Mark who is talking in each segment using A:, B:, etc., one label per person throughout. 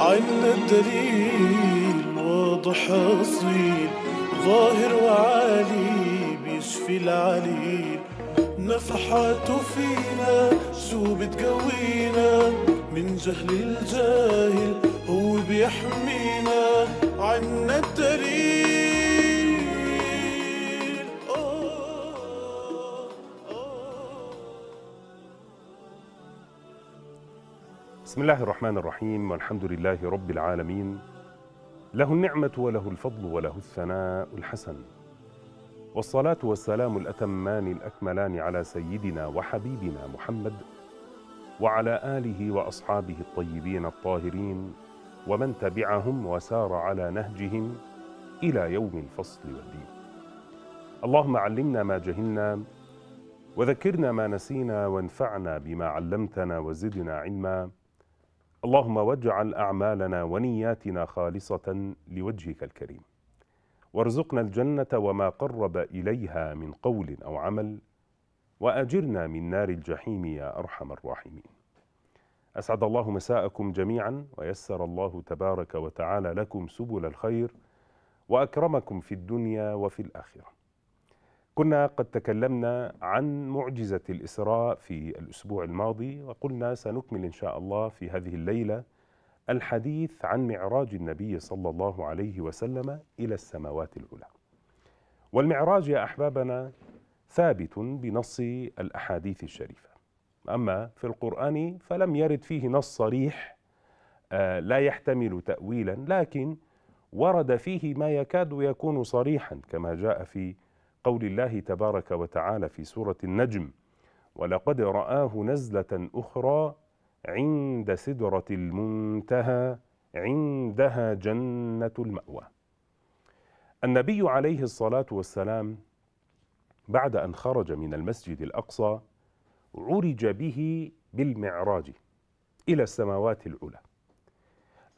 A: عنا الدليل واضح أصيل ظاهر وعالي بيشفي العليل نفحاته فينا شو بتقوينا من جهل الجاهل هو بيحمينا عنا الدليل بسم الله الرحمن الرحيم والحمد لله رب العالمين له النعمة وله الفضل وله الثناء الحسن والصلاة والسلام الأتمان الأكملان على سيدنا وحبيبنا محمد وعلى آله وأصحابه الطيبين الطاهرين ومن تبعهم وسار على نهجهم إلى يوم الفصل والدين اللهم علمنا ما جهلنا وذكرنا ما نسينا وانفعنا بما علمتنا وزدنا علما اللهم واجعل اعمالنا ونياتنا خالصه لوجهك الكريم وارزقنا الجنه وما قرب اليها من قول او عمل واجرنا من نار الجحيم يا ارحم الراحمين اسعد الله مساءكم جميعا ويسر الله تبارك وتعالى لكم سبل الخير واكرمكم في الدنيا وفي الاخره كنا قد تكلمنا عن معجزة الإسراء في الأسبوع الماضي وقلنا سنكمل إن شاء الله في هذه الليلة الحديث عن معراج النبي صلى الله عليه وسلم إلى السماوات العلى والمعراج يا أحبابنا ثابت بنص الأحاديث الشريفة أما في القرآن فلم يرد فيه نص صريح آه، لا يحتمل تأويلا لكن ورد فيه ما يكاد يكون صريحا كما جاء في قول الله تبارك وتعالى في سورة النجم ولقد رآه نزلة أخرى عند سدرة المنتهى عندها جنة المأوى النبي عليه الصلاة والسلام بعد أن خرج من المسجد الأقصى عرج به بالمعراج إلى السماوات العلى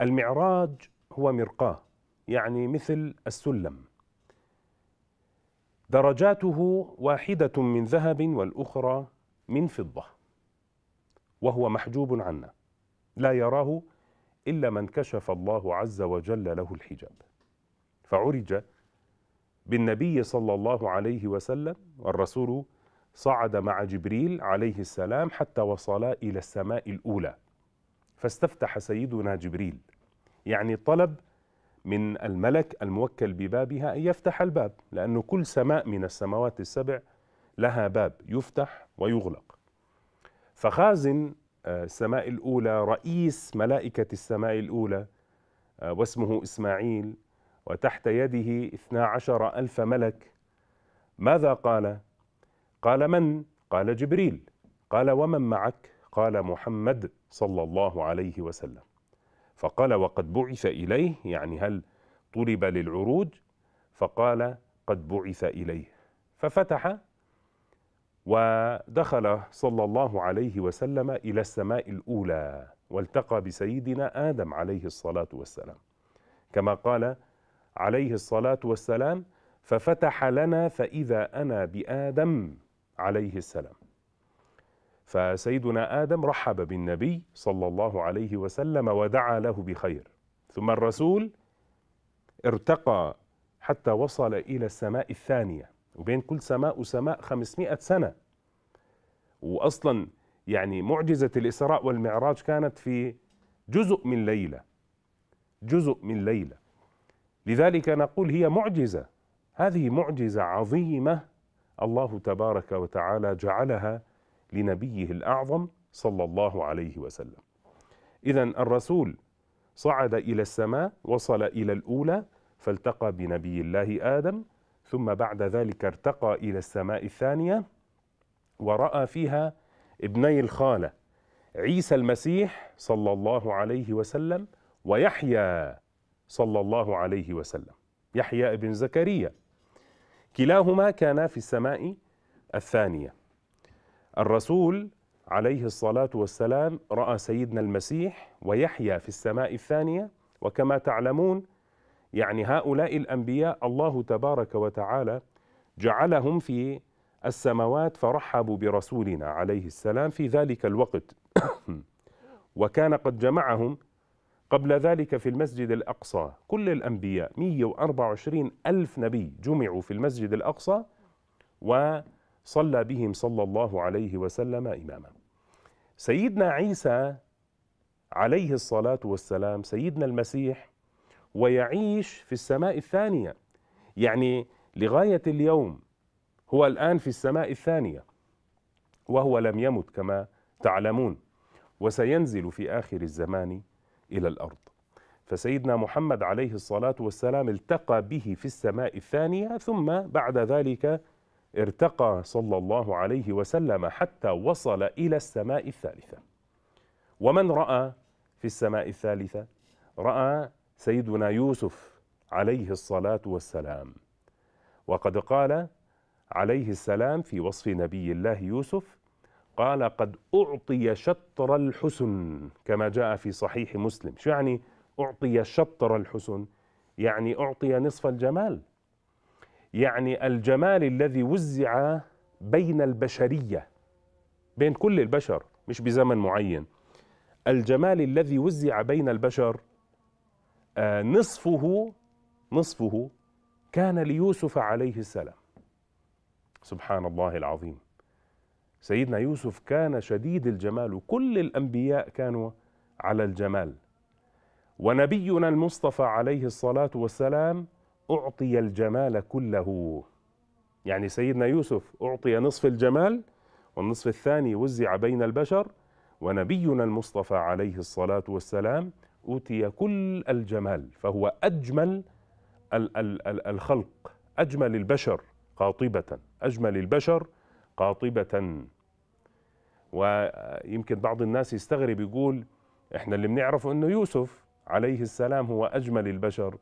A: المعراج هو مرقاه يعني مثل السلم درجاته واحدة من ذهب والأخرى من فضة وهو محجوب عنا لا يراه إلا من كشف الله عز وجل له الحجاب فعرج بالنبي صلى الله عليه وسلم والرسول صعد مع جبريل عليه السلام حتى وصلا إلى السماء الأولى فاستفتح سيدنا جبريل يعني طلب من الملك الموكل ببابها أن يفتح الباب لأن كل سماء من السماوات السبع لها باب يفتح ويغلق فخازن آه، السماء الأولى رئيس ملائكة السماء الأولى آه، واسمه إسماعيل وتحت يده اثنا عشر ألف ملك ماذا قال؟ قال من؟ قال جبريل قال ومن معك؟ قال محمد صلى الله عليه وسلم فقال وقد بعث إليه يعني هل طلب للعروج فقال قد بعث إليه ففتح ودخل صلى الله عليه وسلم إلى السماء الأولى والتقى بسيدنا آدم عليه الصلاة والسلام كما قال عليه الصلاة والسلام ففتح لنا فإذا أنا بآدم عليه السلام فسيدنا آدم رحب بالنبي صلى الله عليه وسلم ودعا له بخير ثم الرسول ارتقى حتى وصل إلى السماء الثانية وبين كل سماء وسماء 500 سنة وأصلا يعني معجزة الإسراء والمعراج كانت في جزء من ليلة جزء من ليلة لذلك نقول هي معجزة هذه معجزة عظيمة الله تبارك وتعالى جعلها لنبيه الأعظم صلى الله عليه وسلم إذا الرسول صعد إلى السماء وصل إلى الأولى فالتقى بنبي الله آدم ثم بعد ذلك ارتقى إلى السماء الثانية ورأى فيها ابني الخالة عيسى المسيح صلى الله عليه وسلم ويحيى صلى الله عليه وسلم يحيى ابن زكريا كلاهما كانا في السماء الثانيه الرسول عليه الصلاة والسلام رأى سيدنا المسيح ويحيى في السماء الثانية وكما تعلمون يعني هؤلاء الأنبياء الله تبارك وتعالى جعلهم في السماوات فرحبوا برسولنا عليه السلام في ذلك الوقت وكان قد جمعهم قبل ذلك في المسجد الأقصى كل الأنبياء 124 ألف نبي جمعوا في المسجد الأقصى و صلى بهم صلى الله عليه وسلم إماما سيدنا عيسى عليه الصلاة والسلام سيدنا المسيح ويعيش في السماء الثانية يعني لغاية اليوم هو الآن في السماء الثانية وهو لم يمت كما تعلمون وسينزل في آخر الزمان إلى الأرض فسيدنا محمد عليه الصلاة والسلام التقى به في السماء الثانية ثم بعد ذلك ارتقى صلى الله عليه وسلم حتى وصل إلى السماء الثالثة ومن رأى في السماء الثالثة رأى سيدنا يوسف عليه الصلاة والسلام وقد قال عليه السلام في وصف نبي الله يوسف قال قد أعطي شطر الحسن كما جاء في صحيح مسلم شو يعني أعطي شطر الحسن يعني أعطي نصف الجمال يعني الجمال الذي وزع بين البشريه بين كل البشر مش بزمن معين الجمال الذي وزع بين البشر آه، نصفه نصفه كان ليوسف عليه السلام سبحان الله العظيم سيدنا يوسف كان شديد الجمال وكل الانبياء كانوا على الجمال ونبينا المصطفى عليه الصلاه والسلام أعطي الجمال كله يعني سيدنا يوسف أعطي نصف الجمال والنصف الثاني وزع بين البشر ونبينا المصطفى عليه الصلاة والسلام أوتي كل الجمال فهو أجمل الخلق أجمل البشر قاطبة أجمل البشر قاطبة ويمكن بعض الناس يستغرب يقول إحنا اللي بنعرفه أنه يوسف عليه السلام هو أجمل البشر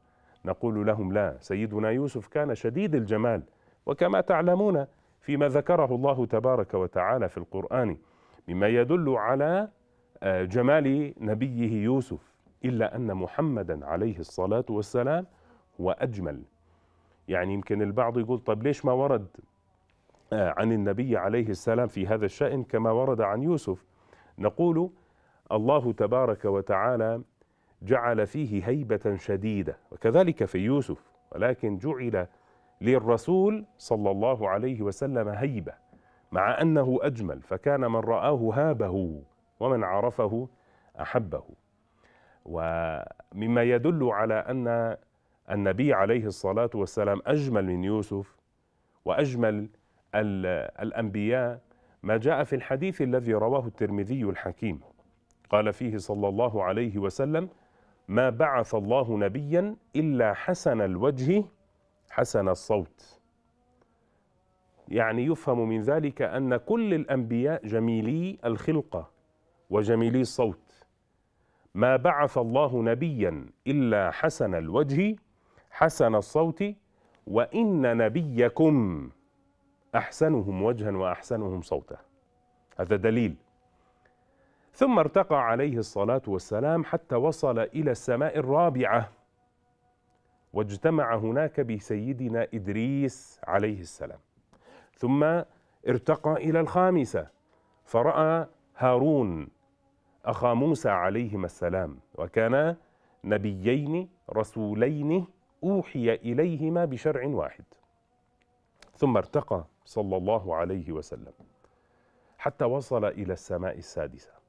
A: نقول لهم لا سيدنا يوسف كان شديد الجمال وكما تعلمون فيما ذكره الله تبارك وتعالى في القرآن مما يدل على آه، جمال نبيه يوسف إلا أن محمدا عليه الصلاة والسلام هو أجمل يعني يمكن البعض يقول طب ليش ما ورد آه، عن النبي عليه السلام في هذا الشأن كما ورد عن يوسف نقول الله تبارك وتعالى جعل فيه هيبة شديدة وكذلك في يوسف ولكن جعل للرسول صلى الله عليه وسلم هيبة مع أنه أجمل فكان من رآه هابه ومن عرفه أحبه ومما يدل على أن النبي عليه الصلاة والسلام أجمل من يوسف وأجمل الأنبياء ما جاء في الحديث الذي رواه الترمذي الحكيم قال فيه صلى الله عليه وسلم ما بعث الله نبيا إلا حسن الوجه حسن الصوت يعني يفهم من ذلك أن كل الأنبياء جميلي الخلقة وجميلي الصوت ما بعث الله نبيا إلا حسن الوجه حسن الصوت وإن نبيكم أحسنهم وجها وأحسنهم صوتا هذا دليل ثم ارتقى عليه الصلاة والسلام حتى وصل إلى السماء الرابعة واجتمع هناك بسيدنا إدريس عليه السلام ثم ارتقى إلى الخامسة فرأى هارون أخا موسى عليهما السلام وكانا نبيين رسولين أوحي إليهما بشرع واحد ثم ارتقى صلى الله عليه وسلم حتى وصل إلى السماء السادسة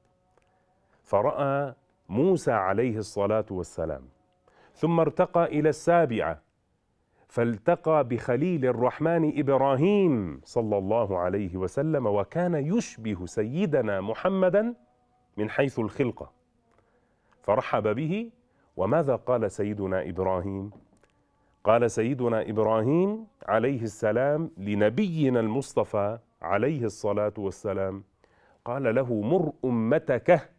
A: فرأى موسى عليه الصلاة والسلام ثم ارتقى إلى السابعة فالتقى بخليل الرحمن إبراهيم صلى الله عليه وسلم وكان يشبه سيدنا محمدا من حيث الخلقة فرحب به وماذا قال سيدنا إبراهيم؟ قال سيدنا إبراهيم عليه السلام لنبينا المصطفى عليه الصلاة والسلام قال له مر أمتك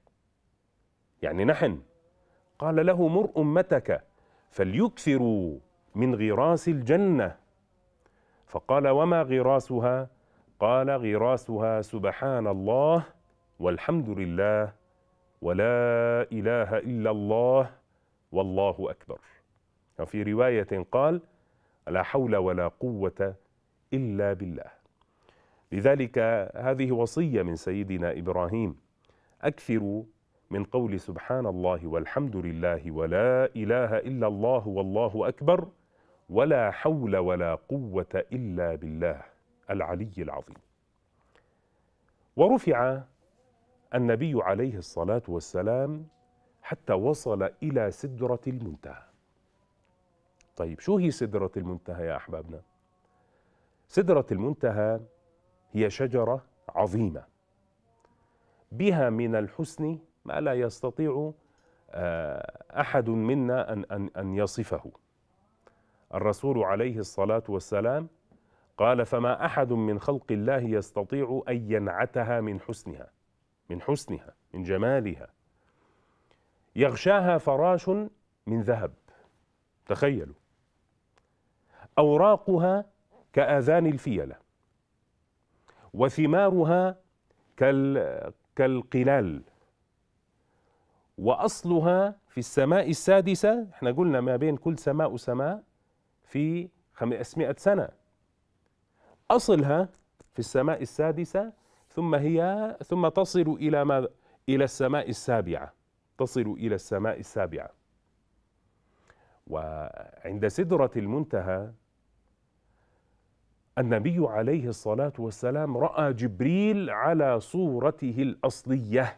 A: يعني نحن قال له مر امتك فليكثروا من غراس الجنه فقال وما غراسها قال غراسها سبحان الله والحمد لله ولا اله الا الله والله اكبر وفي روايه قال لا حول ولا قوه الا بالله لذلك هذه وصيه من سيدنا ابراهيم اكثروا من قول سبحان الله والحمد لله ولا إله إلا الله والله أكبر ولا حول ولا قوة إلا بالله العلي العظيم ورفع النبي عليه الصلاة والسلام حتى وصل إلى سدرة المنتهى طيب شو هي سدرة المنتهى يا أحبابنا؟ سدرة المنتهى هي شجرة عظيمة بها من الحسن ما لا يستطيع آه، احد منا ان ان ان يصفه. الرسول عليه الصلاه والسلام قال فما احد من خلق الله يستطيع ان ينعتها من حسنها من حسنها من جمالها يغشاها فراش من ذهب تخيلوا اوراقها كاذان الفيله وثمارها كالقلال وأصلها في السماء السادسة احنا قلنا ما بين كل سماء وسماء في 500 سنة أصلها في السماء السادسة ثم هي ثم تصل إلى ما إلى السماء السابعة تصل إلى السماء السابعة وعند سدرة المنتهى النبي عليه الصلاة والسلام رأى جبريل على صورته الأصلية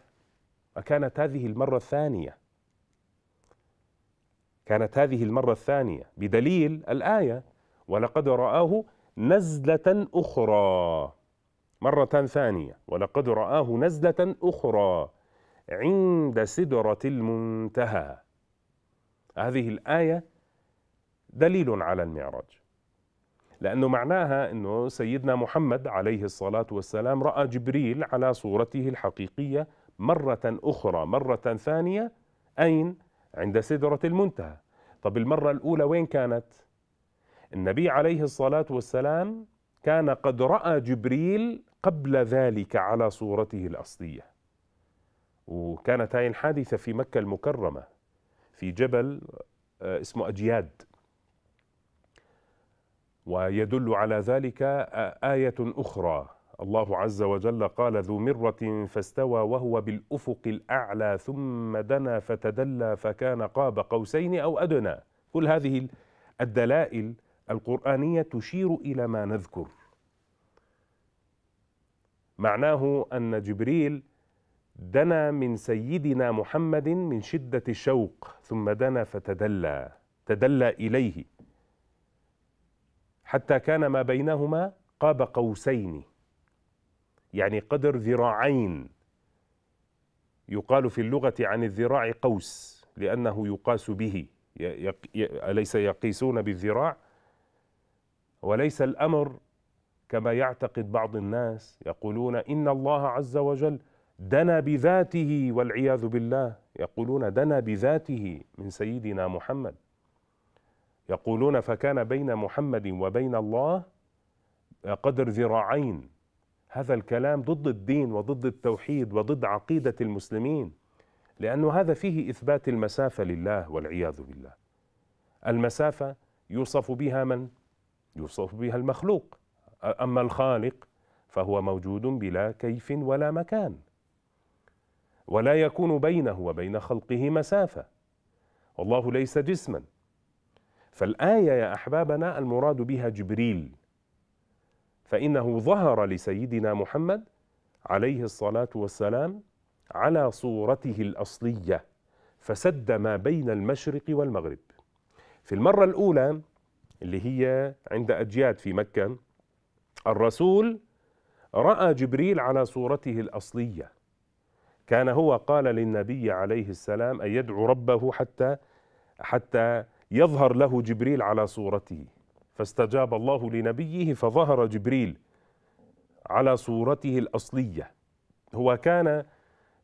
A: وكانت هذه المرة الثانية كانت هذه المرة الثانية بدليل الآية ولقد رآه نزلة أخرى مرة ثانية ولقد رآه نزلة أخرى عند سدرة المنتهى هذه الآية دليل على المعراج لأنه معناها أنه سيدنا محمد عليه الصلاة والسلام رأى جبريل على صورته الحقيقية مرة أخرى مرة ثانية أين؟ عند سدرة المنتهى طب المرة الأولى وين كانت؟ النبي عليه الصلاة والسلام كان قد رأى جبريل قبل ذلك على صورته الأصلية وكانت هاي الحادثة في مكة المكرمة في جبل آه، اسمه أجياد ويدل على ذلك آية أخرى الله عز وجل قال ذو مرة فاستوى وهو بالأفق الأعلى ثم دنا فتدلى فكان قاب قوسين أو أدنى كل هذه الدلائل القرآنية تشير إلى ما نذكر معناه أن جبريل دنا من سيدنا محمد من شدة الشوق ثم دنا فتدلى تدلى إليه حتى كان ما بينهما قاب قوسين يعني قدر ذراعين يقال في اللغة عن الذراع قوس لأنه يقاس به أليس يقيسون بالذراع وليس الأمر كما يعتقد بعض الناس يقولون إن الله عز وجل دنا بذاته والعياذ بالله يقولون دنا بذاته من سيدنا محمد يقولون فكان بين محمد وبين الله قدر ذراعين هذا الكلام ضد الدين وضد التوحيد وضد عقيدة المسلمين لأن هذا فيه إثبات المسافة لله والعياذ بالله المسافة يوصف بها من؟ يوصف بها المخلوق أما الخالق فهو موجود بلا كيف ولا مكان ولا يكون بينه وبين خلقه مسافة والله ليس جسما فالآية يا أحبابنا المراد بها جبريل فإنه ظهر لسيدنا محمد عليه الصلاة والسلام على صورته الأصلية فسد ما بين المشرق والمغرب في المرة الأولى اللي هي عند أجياد في مكة الرسول رأى جبريل على صورته الأصلية كان هو قال للنبي عليه السلام أن يدعو ربه حتى حتى يظهر له جبريل على صورته فاستجاب الله لنبيه فظهر جبريل على صورته الأصلية هو كان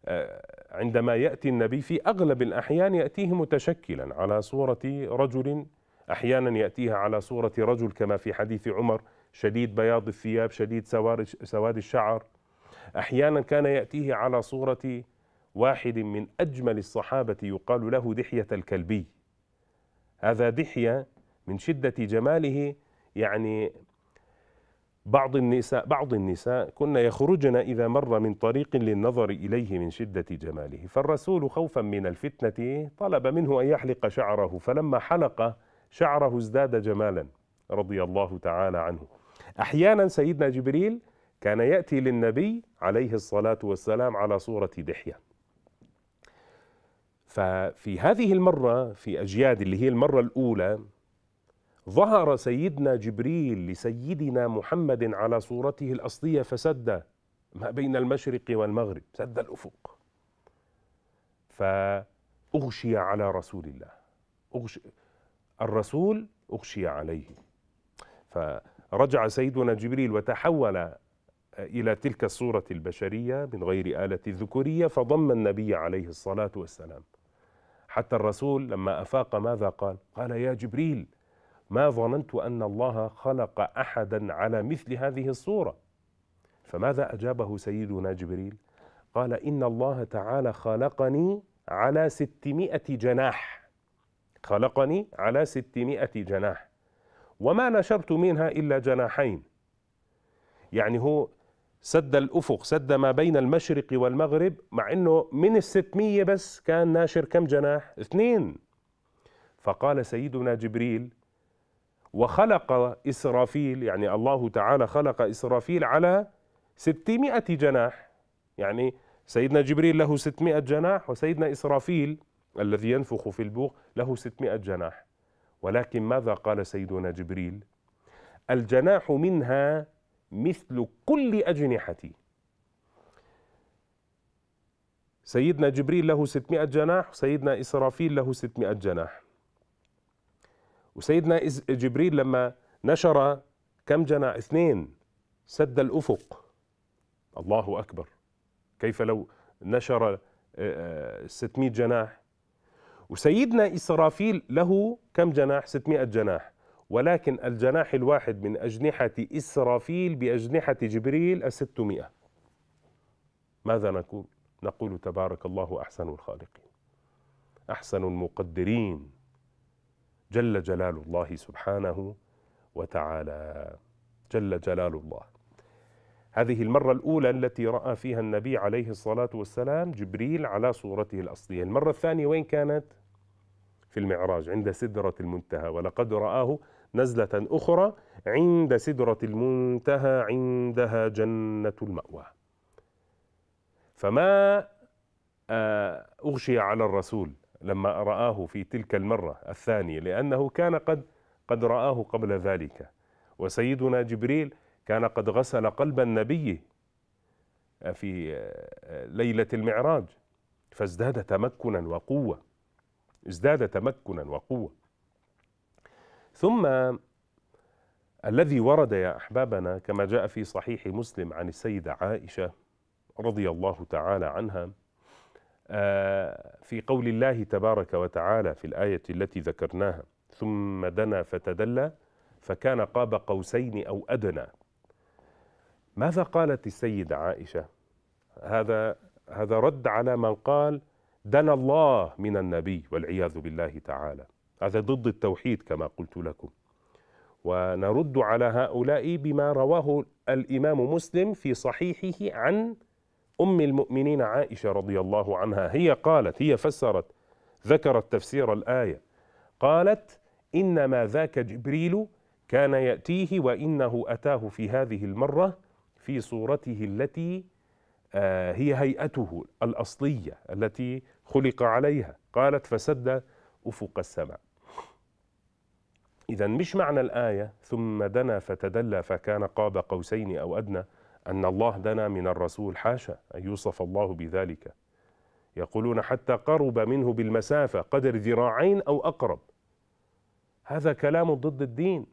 A: آه، عندما يأتي النبي في أغلب الأحيان يأتيه متشكلا على صورة رجل أحيانا يأتيها على صورة رجل كما في حديث عمر شديد بياض الثياب شديد سواد الشعر أحيانا كان يأتيه على صورة واحد من أجمل الصحابة يقال له دحية الكلبي هذا دحية من شدة جماله يعني بعض النساء بعض النساء كن يخرجن إذا مر من طريق للنظر إليه من شدة جماله فالرسول خوفا من الفتنة طلب منه أن يحلق شعره فلما حلق شعره ازداد جمالا رضي الله تعالى عنه أحيانا سيدنا جبريل كان يأتي للنبي عليه الصلاة والسلام على صورة دحية ففي هذه المرة في أجياد اللي هي المرة الأولى ظهر سيدنا جبريل لسيدنا محمد على صورته الأصلية فسد ما بين المشرق والمغرب سد الأفق فأغشي على رسول الله أغشي الرسول أغشي عليه فرجع سيدنا جبريل وتحول إلى تلك الصورة البشرية من غير آلة ذكورية فضم النبي عليه الصلاة والسلام حتى الرسول لما أفاق ماذا قال؟ قال يا جبريل ما ظننت أن الله خلق أحدا على مثل هذه الصورة فماذا أجابه سيدنا جبريل؟ قال إن الله تعالى خلقني على ستمائة جناح خلقني على ستمائة جناح وما نشرت منها إلا جناحين يعني هو سد الأفق سد ما بين المشرق والمغرب مع أنه من الستمية بس كان ناشر كم جناح؟ اثنين فقال سيدنا جبريل وخلق إسرافيل يعني الله تعالى خلق إسرافيل على 600 جناح يعني سيدنا جبريل له 600 جناح وسيدنا إسرافيل الذي ينفخ في البوق له 600 جناح ولكن ماذا قال سيدنا جبريل الجناح منها مثل كل أجنحتي سيدنا جبريل له 600 جناح وسيدنا إسرافيل له 600 جناح وسيدنا جبريل لما نشر كم جناح اثنين سد الأفق الله أكبر كيف لو نشر 600 آه، آه، جناح وسيدنا إسرافيل له كم جناح 600 جناح ولكن الجناح الواحد من أجنحة إسرافيل بأجنحة جبريل 600 ماذا نقول؟ نقول تبارك الله أحسن الخالقين أحسن المقدرين جل جلال الله سبحانه وتعالى جل جلال الله هذه المرة الأولى التي رأى فيها النبي عليه الصلاة والسلام جبريل على صورته الأصلية المرة الثانية وين كانت؟ في المعراج عند سدرة المنتهى ولقد رآه نزلة أخرى عند سدرة المنتهى عندها جنة المأوى فما آه، أغشي على الرسول لما رآه في تلك المرة الثانية لأنه كان قد قد رآه قبل ذلك وسيدنا جبريل كان قد غسل قلب النبي آه، في آه، ليلة المعراج فازداد تمكنا وقوة ازداد تمكنا وقوة ثم الذي ورد يا أحبابنا كما جاء في صحيح مسلم عن السيدة عائشة رضي الله تعالى عنها في قول الله تبارك وتعالى في الآية التي ذكرناها ثم دنا فتدلى فكان قاب قوسين أو أدنى ماذا قالت السيدة عائشة هذا هذا رد على من قال دنا الله من النبي والعياذ بالله تعالى هذا ضد التوحيد كما قلت لكم ونرد على هؤلاء بما رواه الإمام مسلم في صحيحه عن أم المؤمنين عائشة رضي الله عنها هي قالت هي فسرت ذكرت تفسير الآية قالت إنما ذاك جبريل كان يأتيه وإنه أتاه في هذه المرة في صورته التي آه، هي هيئته الأصلية التي خلق عليها قالت فسد أفق السماء إذا مش معنى الآية ثم دنا فتدلى فكان قاب قوسين أو أدنى أن الله دنا من الرسول حاشا أن يوصف الله بذلك يقولون حتى قرب منه بالمسافة قدر ذراعين أو أقرب هذا كلام ضد الدين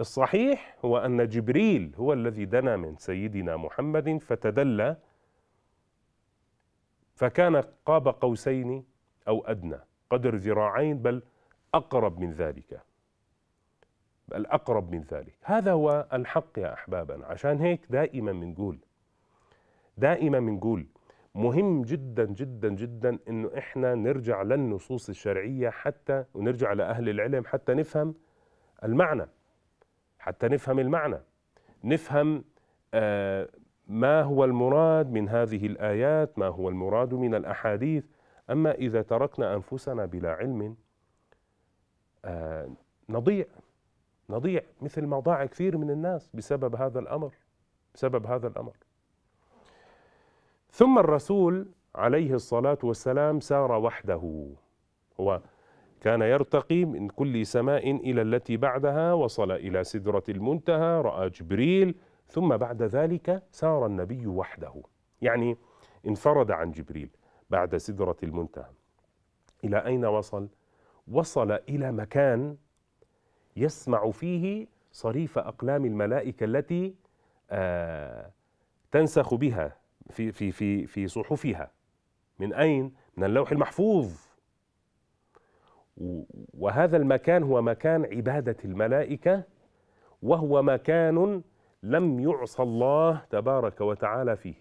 A: الصحيح هو أن جبريل هو الذي دنا من سيدنا محمد فتدلى فكان قاب قوسين أو أدنى قدر ذراعين بل أقرب من ذلك الأقرب من ذلك هذا هو الحق يا أحبابنا عشان هيك دائما بنقول دائما بنقول مهم جدا جدا جدا انه احنا نرجع للنصوص الشرعيه حتى ونرجع لاهل العلم حتى نفهم المعنى حتى نفهم المعنى نفهم آه ما هو المراد من هذه الايات ما هو المراد من الاحاديث اما اذا تركنا انفسنا بلا علم آه نضيع نضيع مثل ما ضاع كثير من الناس بسبب هذا الامر بسبب هذا الامر ثم الرسول عليه الصلاه والسلام سار وحده هو كان يرتقي من كل سماء الى التي بعدها وصل الى سدره المنتهى راى جبريل ثم بعد ذلك سار النبي وحده يعني انفرد عن جبريل بعد سدره المنتهى الى اين وصل وصل الى مكان يسمع فيه صريف أقلام الملائكة التي آه، تنسخ بها في في في في صحفها من أين؟ من اللوح المحفوظ وهذا المكان هو مكان عبادة الملائكة وهو مكان لم يعصى الله تبارك وتعالى فيه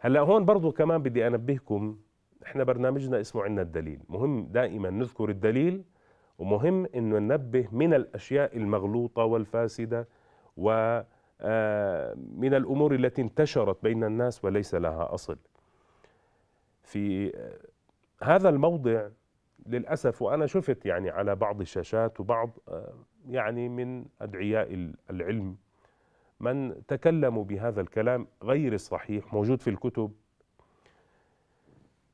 A: هلا هون برضو كمان بدي أنبهكم احنا برنامجنا اسمه عنا الدليل مهم دائما نذكر الدليل ومهم أنه ننبه من الأشياء المغلوطة والفاسدة ومن آه، الأمور التي انتشرت بين الناس وليس لها أصل في آه، هذا الموضع للأسف وأنا شفت يعني على بعض الشاشات وبعض آه، يعني من أدعياء العلم من تكلموا بهذا الكلام غير الصحيح موجود في الكتب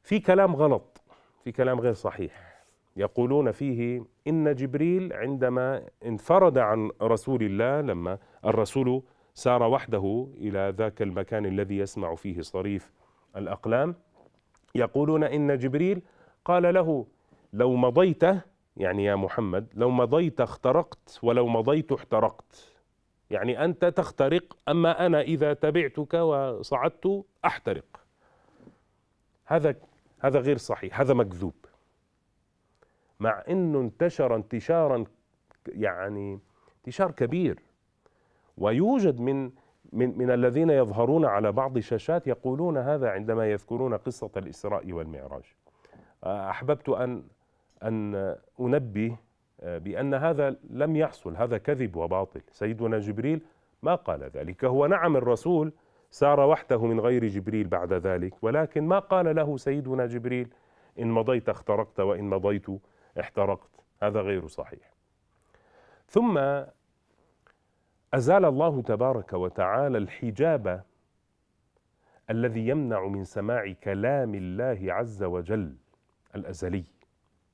A: في كلام غلط في كلام غير صحيح يقولون فيه إن جبريل عندما انفرد عن رسول الله لما الرسول سار وحده إلى ذاك المكان الذي يسمع فيه صريف الأقلام يقولون إن جبريل قال له لو مضيت يعني يا محمد لو مضيت اخترقت ولو مضيت احترقت يعني أنت تخترق أما أنا إذا تبعتك وصعدت أحترق هذا هذا غير صحيح هذا مكذوب مع انه انتشر انتشارا يعني انتشار كبير ويوجد من من من الذين يظهرون على بعض الشاشات يقولون هذا عندما يذكرون قصه الاسراء والمعراج آه، احببت ان ان انبه آه، بان هذا لم يحصل هذا كذب وباطل سيدنا جبريل ما قال ذلك هو نعم الرسول سار وحده من غير جبريل بعد ذلك ولكن ما قال له سيدنا جبريل إن مضيت اخترقت وإن مضيت احترقت هذا غير صحيح ثم أزال الله تبارك وتعالى الحجاب الذي يمنع من سماع كلام الله عز وجل الأزلي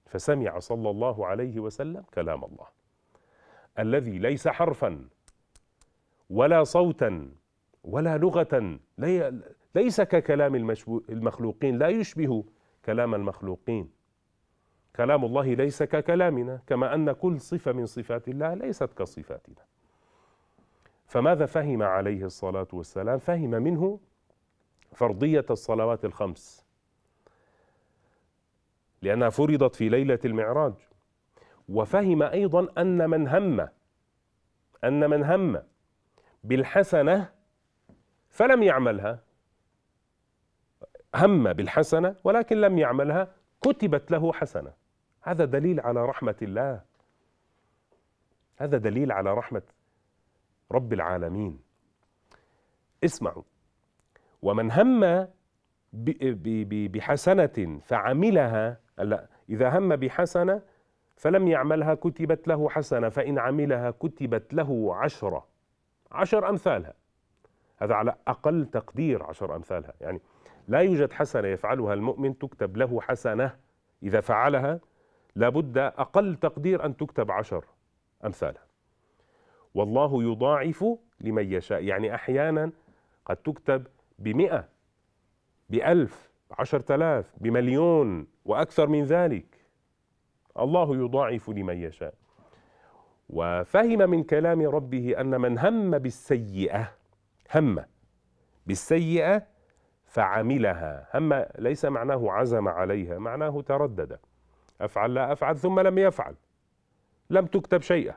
A: فسمع صلى الله عليه وسلم كلام الله الذي ليس حرفا ولا صوتا ولا لغة ليس ككلام المخلوقين لا يشبه كلام المخلوقين كلام الله ليس ككلامنا كما أن كل صفة من صفات الله ليست كصفاتنا فماذا فهم عليه الصلاة والسلام فهم منه فرضية الصلوات الخمس لأنها فرضت في ليلة المعراج وفهم أيضا أن من هم أن من هم بالحسنة فلم يعملها هم بالحسنة ولكن لم يعملها كتبت له حسنة هذا دليل على رحمة الله هذا دليل على رحمة رب العالمين اسمعوا ومن هم بحسنة فعملها إذا هم بحسنة فلم يعملها كتبت له حسنة فإن عملها كتبت له عشرة عشر أمثالها هذا على أقل تقدير عشر أمثالها يعني لا يوجد حسنة يفعلها المؤمن تكتب له حسنة إذا فعلها لابد أقل تقدير أن تكتب عشر أمثالها والله يضاعف لمن يشاء يعني أحيانا قد تكتب بمئة بألف عشرة آلاف بمليون وأكثر من ذلك الله يضاعف لمن يشاء وفهم من كلام ربه أن من هم بالسيئة هم بالسيئة فعملها هم ليس معناه عزم عليها معناه تردد أفعل لا أفعل ثم لم يفعل لم تكتب شيئا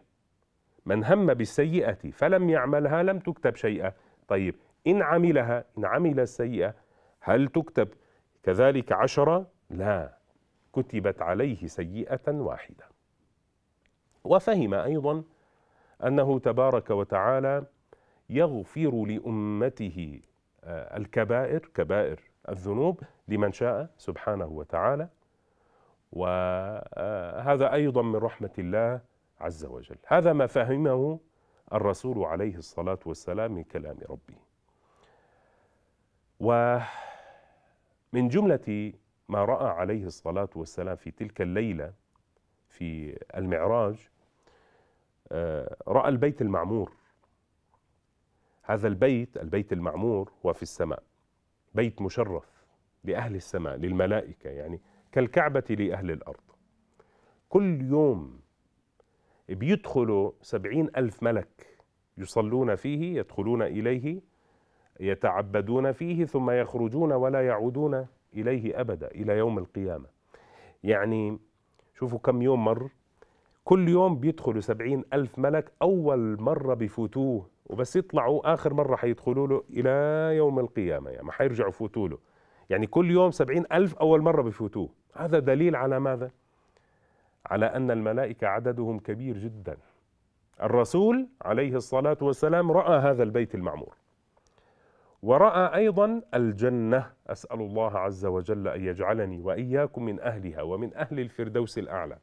A: من هم بالسيئة فلم يعملها لم تكتب شيئا طيب إن عملها إن عمل السيئة هل تكتب كذلك عشرة لا كتبت عليه سيئة واحدة وفهم أيضا أنه تبارك وتعالى يغفر لأمته آه، الكبائر كبائر الذنوب لمن شاء سبحانه وتعالى وهذا أيضا من رحمة الله عز وجل هذا ما فهمه الرسول عليه الصلاة والسلام من كلام ربه ومن جملة ما رأى عليه الصلاة والسلام في تلك الليلة في المعراج رأى البيت المعمور هذا البيت البيت المعمور هو في السماء بيت مشرف لأهل السماء للملائكة يعني كالكعبة لأهل الأرض كل يوم بيدخلوا سبعين ألف ملك يصلون فيه يدخلون إليه يتعبدون فيه ثم يخرجون ولا يعودون إليه أبدا إلى يوم القيامة يعني شوفوا كم يوم مر كل يوم بيدخلوا سبعين ألف ملك أول مرة بفوتوه وبس يطلعوا آخر مرة حيدخلوا له إلى يوم القيامة يعني ما حيرجعوا فوتوا له يعني كل يوم سبعين ألف أول مرة بفوتوه هذا دليل على ماذا؟ على أن الملائكة عددهم كبير جدا الرسول عليه الصلاة والسلام رأى هذا البيت المعمور ورأى أيضا الجنة أسأل الله عز وجل أن يجعلني وإياكم من أهلها ومن أهل الفردوس الأعلى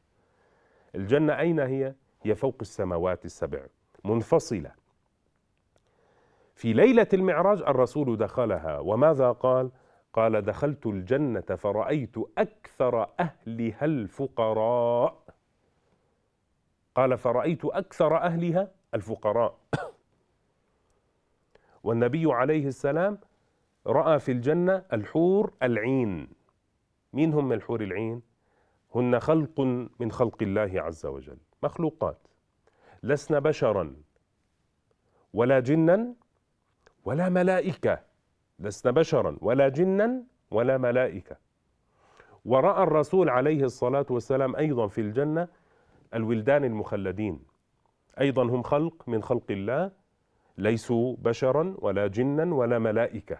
A: الجنة أين هي؟ هي فوق السماوات السبع منفصلة في ليلة المعراج الرسول دخلها وماذا قال؟ قال دخلت الجنة فرأيت أكثر أهلها الفقراء قال فرأيت أكثر أهلها الفقراء والنبي عليه السلام رأى في الجنة الحور العين مين هم الحور العين؟ هن خلق من خلق الله عز وجل مخلوقات لسن بشرا ولا جنا ولا ملائكه لسنا بشرا ولا جنا ولا ملائكة ورأى الرسول عليه الصلاة والسلام أيضا في الجنة الولدان المخلدين أيضا هم خلق من خلق الله ليسوا بشرا ولا جنا ولا ملائكة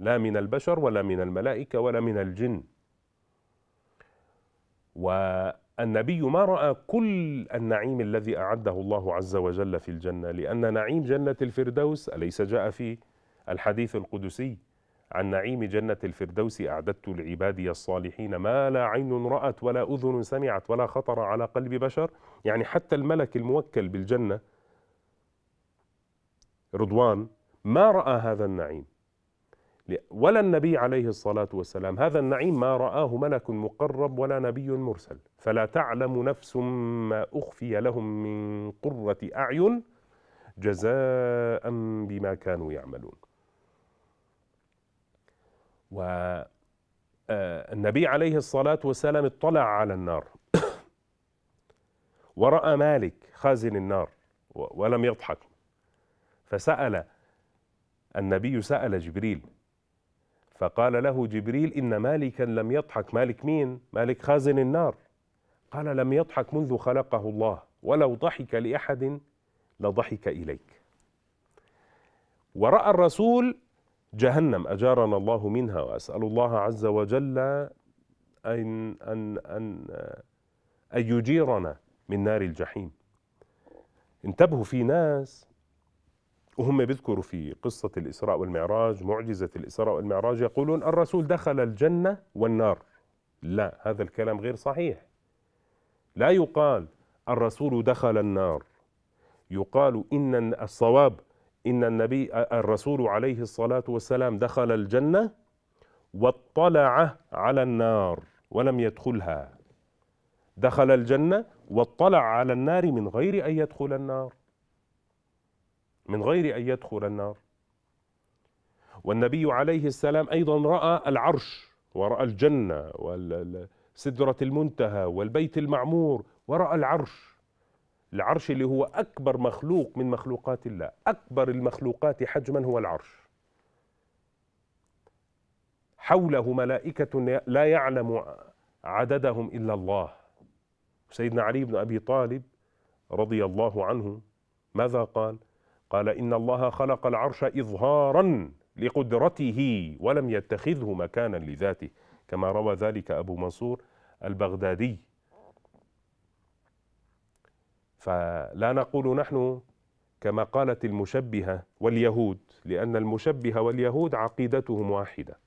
A: لا من البشر ولا من الملائكة ولا من الجن والنبي ما رأى كل النعيم الذي أعده الله عز وجل في الجنة لأن نعيم جنة الفردوس أليس جاء في الحديث القدسي عن نعيم جنة الفردوس أعددت لعبادي الصالحين ما لا عين رأت ولا أذن سمعت ولا خطر على قلب بشر يعني حتى الملك الموكل بالجنة رضوان ما رأى هذا النعيم ولا النبي عليه الصلاة والسلام هذا النعيم ما رآه ملك مقرب ولا نبي مرسل فلا تعلم نفس ما أخفي لهم من قرة أعين جزاء بما كانوا يعملون والنبي آه، عليه الصلاة والسلام اطلع على النار ورأى مالك خازن النار ولم يضحك فسأل النبي سأل جبريل فقال له جبريل إن مالكا لم يضحك مالك مين؟ مالك خازن النار قال لم يضحك منذ خلقه الله ولو ضحك لأحد لضحك إليك ورأى الرسول جهنم أجارنا الله منها وأسأل الله عز وجل أن, أن, أن, أن يجيرنا من نار الجحيم انتبهوا في ناس وهم بيذكروا في قصة الإسراء والمعراج معجزة الإسراء والمعراج يقولون الرسول دخل الجنة والنار لا هذا الكلام غير صحيح لا يقال الرسول دخل النار يقال إن الصواب إن النبي الرسول عليه الصلاة والسلام دخل الجنة واطلع على النار ولم يدخلها دخل الجنة واطلع على النار من غير أن يدخل النار من غير أن يدخل النار والنبي عليه السلام أيضا رأى العرش ورأى الجنة وسدرة المنتهى والبيت المعمور ورأى العرش العرش اللي هو أكبر مخلوق من مخلوقات الله أكبر المخلوقات حجما هو العرش حوله ملائكة لا يعلم عددهم إلا الله سيدنا علي بن أبي طالب رضي الله عنه ماذا قال؟ قال إن الله خلق العرش إظهارا لقدرته ولم يتخذه مكانا لذاته كما روى ذلك أبو منصور البغدادي فلا نقول نحن كما قالت المشبهة واليهود لأن المشبهة واليهود عقيدتهم واحدة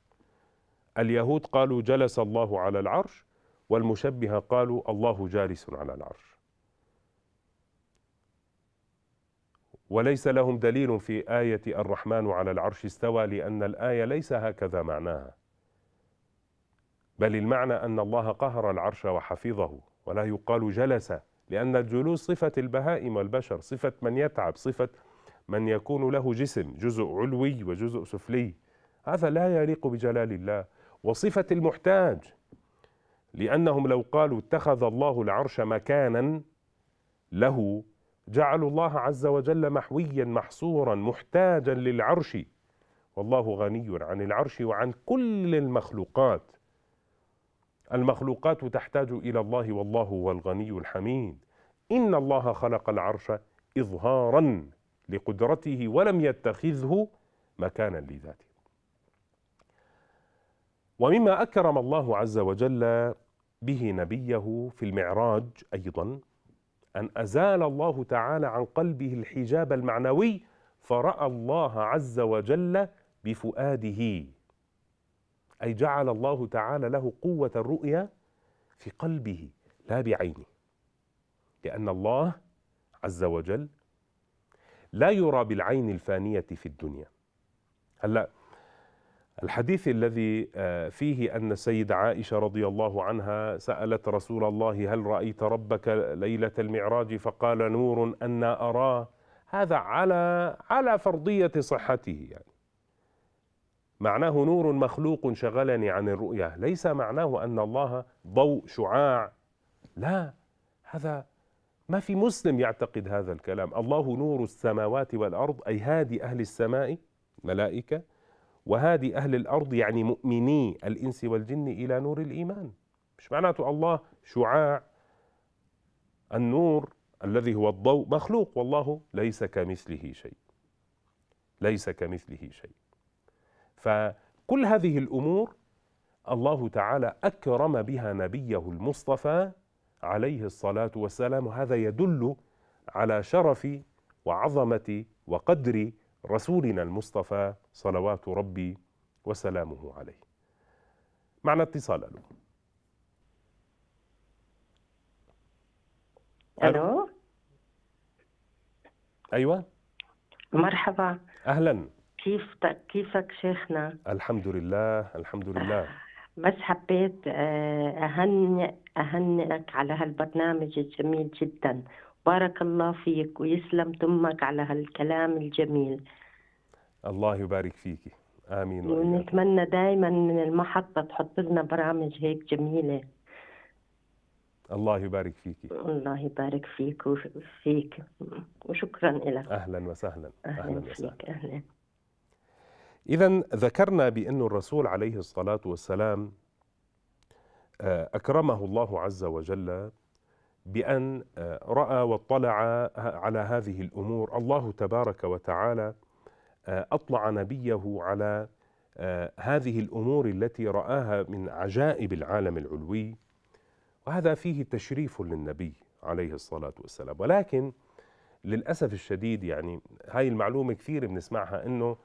A: اليهود قالوا جلس الله على العرش والمشبهة قالوا الله جالس على العرش وليس لهم دليل في آية الرحمن على العرش استوى لأن الآية ليس هكذا معناها بل المعنى أن الله قهر العرش وحفظه ولا يقال جلس لأن الجلوس صفة البهائم والبشر صفة من يتعب صفة من يكون له جسم جزء علوي وجزء سفلي هذا لا يليق بجلال الله وصفة المحتاج لأنهم لو قالوا اتخذ الله العرش مكانا له جعلوا الله عز وجل محويا محصورا محتاجا للعرش والله غني عن العرش وعن كل المخلوقات المخلوقات تحتاج إلى الله والله هو الغني الحميد إن الله خلق العرش إظهارا لقدرته ولم يتخذه مكانا لذاته ومما أكرم الله عز وجل به نبيه في المعراج أيضا أن أزال الله تعالى عن قلبه الحجاب المعنوي فرأى الله عز وجل بفؤاده أي جعل الله تعالى له قوة الرؤية في قلبه لا بعينه لأن الله عز وجل لا يرى بالعين الفانية في الدنيا هلا الحديث الذي آه، فيه أن السيدة عائشة رضي الله عنها سألت رسول الله هل رأيت ربك ليلة المعراج فقال نور أن أراه هذا على على فرضية صحته يعني معناه نور مخلوق شغلني عن الرؤية ليس معناه أن الله ضوء شعاع لا هذا ما في مسلم يعتقد هذا الكلام الله نور السماوات والأرض أي هادي أهل السماء ملائكة وهادي أهل الأرض يعني مؤمني الإنس والجن إلى نور الإيمان مش معناته الله شعاع النور الذي هو الضوء مخلوق والله ليس كمثله شيء ليس كمثله شيء فكل هذه الامور الله تعالى اكرم بها نبيه المصطفى عليه الصلاه والسلام وهذا يدل على شرف وعظمه وقدر رسولنا المصطفى صلوات ربي وسلامه عليه. معنا اتصال الو. الو ايوه مرحبا اهلا كيف كيفك شيخنا؟ الحمد لله الحمد لله بس حبيت آه، أهنئ أهنئك على هالبرنامج الجميل جدا بارك الله فيك ويسلم تمك على هالكلام الجميل الله يبارك فيك آمين ونتمنى دائما من المحطة تحط لنا برامج هيك جميلة الله يبارك فيك الله يبارك فيك وفيك وشكرا لك أهلا وسهلا أهلا, أهلا وسهلا أهلا إذا ذكرنا بأن الرسول عليه الصلاة والسلام آه، أكرمه الله عز وجل بأن آه، رأى واطلع على هذه الأمور الله تبارك وتعالى آه، أطلع نبيه على هذه الأمور التي رآها من عجائب العالم العلوي وهذا فيه تشريف للنبي عليه الصلاة والسلام ولكن للأسف الشديد يعني هاي المعلومة كثير بنسمعها أنه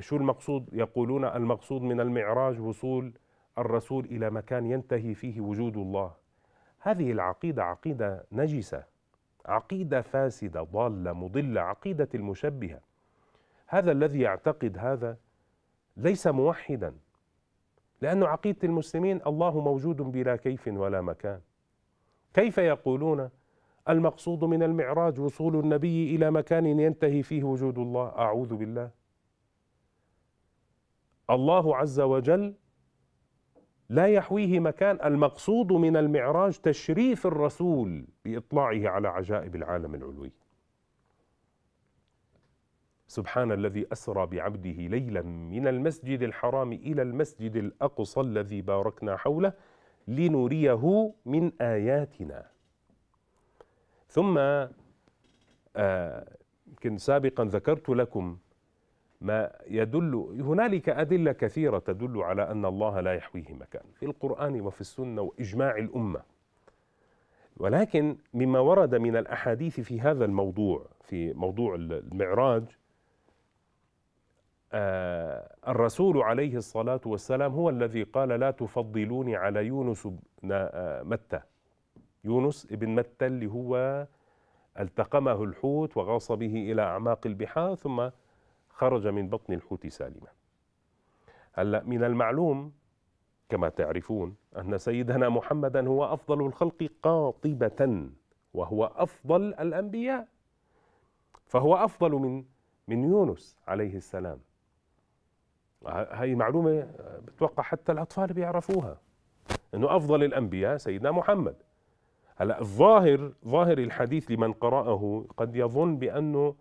A: شو المقصود يقولون المقصود من المعراج وصول الرسول إلى مكان ينتهي فيه وجود الله هذه العقيدة عقيدة نجسة عقيدة فاسدة ضالة مضلة عقيدة المشبهة هذا الذي يعتقد هذا ليس موحدا لأن عقيدة المسلمين الله موجود بلا كيف ولا مكان كيف يقولون المقصود من المعراج وصول النبي إلى مكان ينتهي فيه وجود الله أعوذ بالله الله عز وجل لا يحويه مكان المقصود من المعراج تشريف الرسول باطلاعه على عجائب العالم العلوي سبحان الذي اسرى بعبده ليلا من المسجد الحرام الى المسجد الاقصى الذي باركنا حوله لنريه من اياتنا ثم آه، يمكن آه سابقا ذكرت لكم ما يدل هنالك أدلة كثيرة تدل على أن الله لا يحويه مكان في القرآن وفي السنة وإجماع الأمة ولكن مما ورد من الأحاديث في هذا الموضوع في موضوع المعراج آه الرسول عليه الصلاة والسلام هو الذي قال لا تفضلوني على يونس بن آه، متى يونس ابن متى اللي هو التقمه الحوت وغاص به إلى أعماق البحار ثم خرج من بطن الحوت سالما هلا من المعلوم كما تعرفون أن سيدنا محمدا هو أفضل الخلق قاطبة وهو أفضل الأنبياء فهو أفضل من من يونس عليه السلام هاي معلومة بتوقع حتى الأطفال بيعرفوها أنه أفضل الأنبياء سيدنا محمد هلا الظاهر ظاهر الحديث لمن قرأه قد يظن بأنه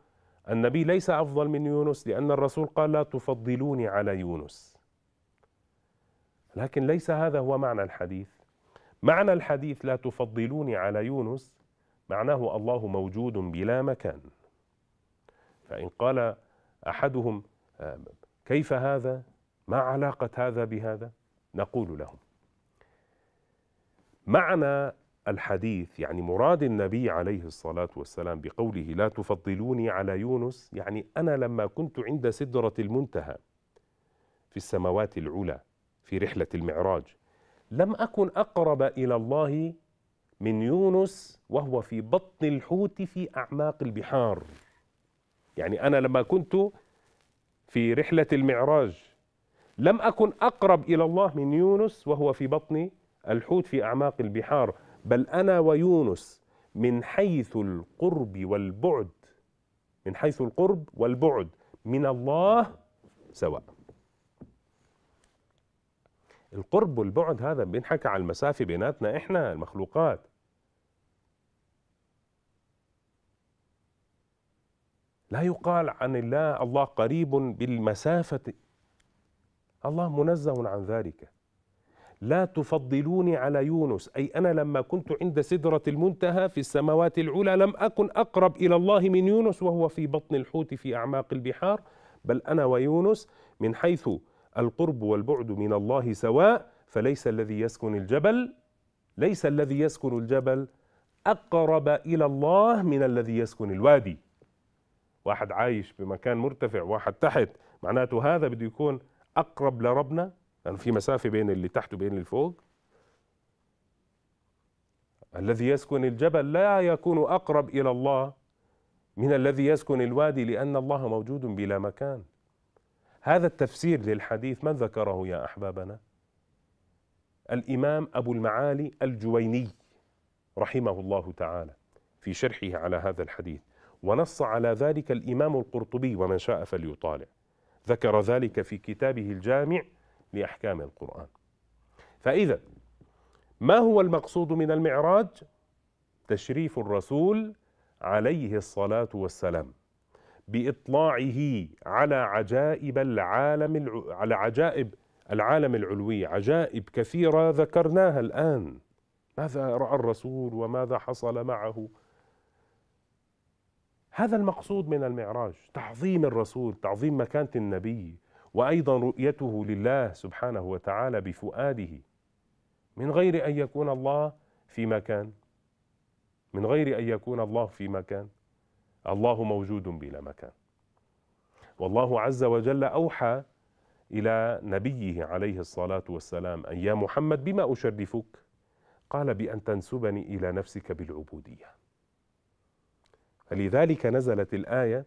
A: النبي ليس أفضل من يونس لأن الرسول قال لا تفضلوني على يونس لكن ليس هذا هو معنى الحديث معنى الحديث لا تفضلوني على يونس معناه الله موجود بلا مكان فإن قال أحدهم كيف هذا ما علاقة هذا بهذا نقول لهم معنى الحديث يعني مراد النبي عليه الصلاة والسلام بقوله لا تفضلوني على يونس يعني أنا لما كنت عند سدرة المنتهى في السماوات العلى في رحلة المعراج لم أكن أقرب إلى الله من يونس وهو في بطن الحوت في أعماق البحار يعني أنا لما كنت في رحلة المعراج لم أكن أقرب إلى الله من يونس وهو في بطن الحوت في أعماق البحار بل أنا ويونس من حيث القرب والبعد من حيث القرب والبعد من الله سواء القرب والبعد هذا بنحكى على المسافة بيناتنا إحنا المخلوقات لا يقال عن الله الله قريب بالمسافة الله منزه عن ذلك لا تفضلوني على يونس أي أنا لما كنت عند سدرة المنتهى في السماوات العلى لم أكن أقرب إلى الله من يونس وهو في بطن الحوت في أعماق البحار بل أنا ويونس من حيث القرب والبعد من الله سواء فليس الذي يسكن الجبل ليس الذي يسكن الجبل أقرب إلى الله من الذي يسكن الوادي واحد عايش بمكان مرتفع واحد تحت معناته هذا بده يكون أقرب لربنا يعني في مسافة بين اللي تحت وبين اللي فوق الذي يسكن الجبل لا يكون أقرب إلى الله من الذي يسكن الوادي لأن الله موجود بلا مكان هذا التفسير للحديث من ذكره يا أحبابنا الإمام أبو المعالي الجويني رحمه الله تعالى في شرحه على هذا الحديث ونص على ذلك الإمام القرطبي ومن شاء فليطالع ذكر ذلك في كتابه الجامع لأحكام القرآن فإذا ما هو المقصود من المعراج؟ تشريف الرسول عليه الصلاة والسلام بإطلاعه على عجائب العالم على عجائب العالم العلوي عجائب كثيرة ذكرناها الآن ماذا رأى الرسول وماذا حصل معه هذا المقصود من المعراج تعظيم الرسول تعظيم مكانة النبي وايضا رؤيته لله سبحانه وتعالى بفؤاده من غير ان يكون الله في مكان من غير ان يكون الله في مكان الله موجود بلا مكان والله عز وجل اوحى الى نبيه عليه الصلاه والسلام ان يا محمد بما اشرفك قال بان تنسبني الى نفسك بالعبوديه فلذلك نزلت الايه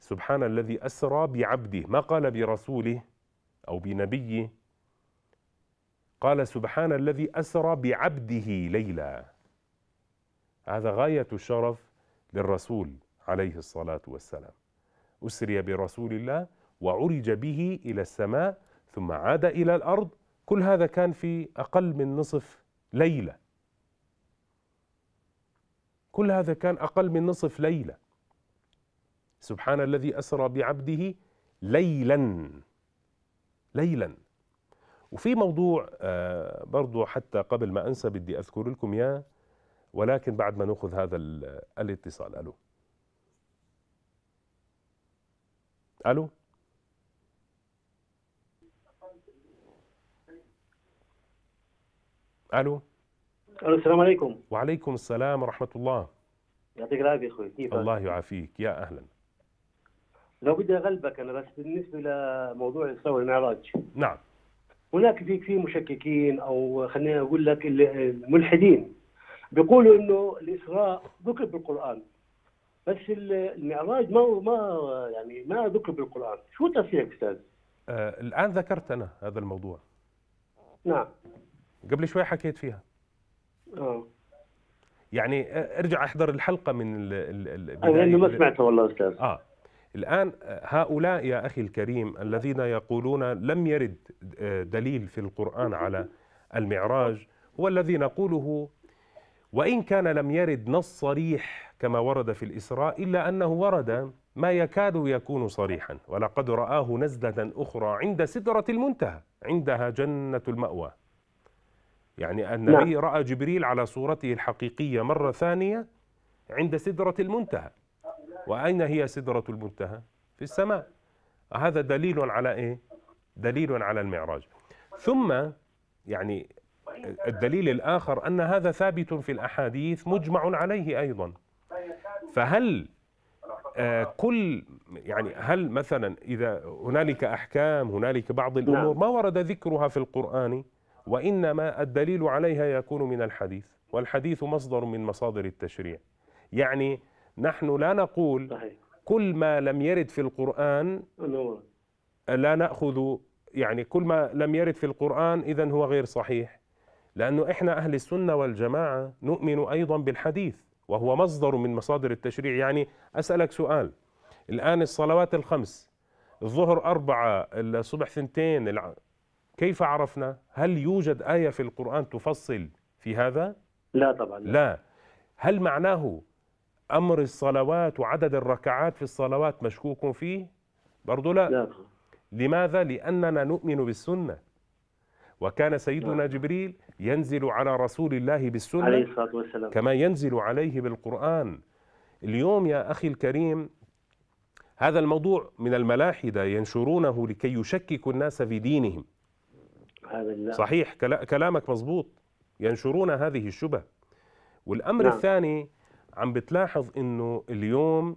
A: سبحان الذي أسرى بعبده ما قال برسوله أو بنبيه قال سبحان الذي أسرى بعبده ليلا هذا غاية الشرف للرسول عليه الصلاة والسلام أسري برسول الله وعرج به إلى السماء ثم عاد إلى الأرض كل هذا كان في أقل من نصف ليلة كل هذا كان أقل من نصف ليلة سبحان الذي أسرى بعبده ليلا ليلا وفي موضوع آه، برضو حتى قبل ما أنسى بدي أذكر لكم إياه ولكن بعد ما نأخذ هذا الاتصال ألو ألو ألو ألو السلام عليكم وعليكم السلام ورحمة الله يعطيك العافية أخوي كيف الله يعافيك يا أهلا لو بدي اغلبك انا بس بالنسبه لموضوع الاسراء والمعراج نعم هناك في في مشككين او خلينا اقول لك الملحدين بيقولوا انه الاسراء ذكر بالقران بس المعراج ما ما يعني ما ذكر بالقران شو تفسيرك استاذ آه الان ذكرت انا هذا الموضوع نعم قبل شوي حكيت فيها اه يعني آه، ارجع احضر الحلقه من ال ال ال انا ما سمعتها والله استاذ اه الآن هؤلاء يا أخي الكريم الذين يقولون لم يرد آه، دليل في القرآن على المعراج هو الذي نقوله وإن كان لم يرد نص صريح كما ورد في الإسراء إلا أنه ورد ما يكاد يكون صريحا ولقد رآه نزلة أخرى عند سدرة المنتهى عندها جنة المأوى يعني النبي نعم. رأى جبريل على صورته الحقيقية مرة ثانية عند سدرة المنتهى وأين هي سدرة المنتهى في السماء هذا دليل على إيه دليل على المعراج ثم يعني الدليل الآخر أن هذا ثابت في الأحاديث مجمع عليه أيضا فهل آه، كل يعني هل مثلا إذا هنالك أحكام هنالك بعض نعم. الأمور ما ورد ذكرها في القرآن وإنما الدليل عليها يكون من الحديث والحديث مصدر من مصادر التشريع يعني نحن لا نقول صحيح. كل ما لم يرد في القرآن نعم. لا نأخذ يعني كل ما لم يرد في القرآن إذا هو غير صحيح لأنه إحنا أهل السنة والجماعة نؤمن أيضا بالحديث وهو مصدر من مصادر التشريع يعني أسألك سؤال الآن الصلوات الخمس الظهر أربعة الصبح ثنتين الع... كيف عرفنا هل يوجد آية في القرآن تفصل في هذا لا طبعا لا هل معناه أمر الصلوات وعدد الركعات في الصلوات مشكوك فيه برضو لا, لا. نعم. لماذا؟ لأننا نؤمن بالسنة وكان سيدنا نعم. جبريل ينزل على رسول الله بالسنة عليه الصلاة والسلام كما ينزل عليه بالقرآن اليوم يا أخي الكريم هذا الموضوع من الملاحدة ينشرونه لكي يشككوا الناس في دينهم صحيح كلامك مضبوط ينشرون هذه الشبه والأمر نعم. الثاني عم بتلاحظ انه اليوم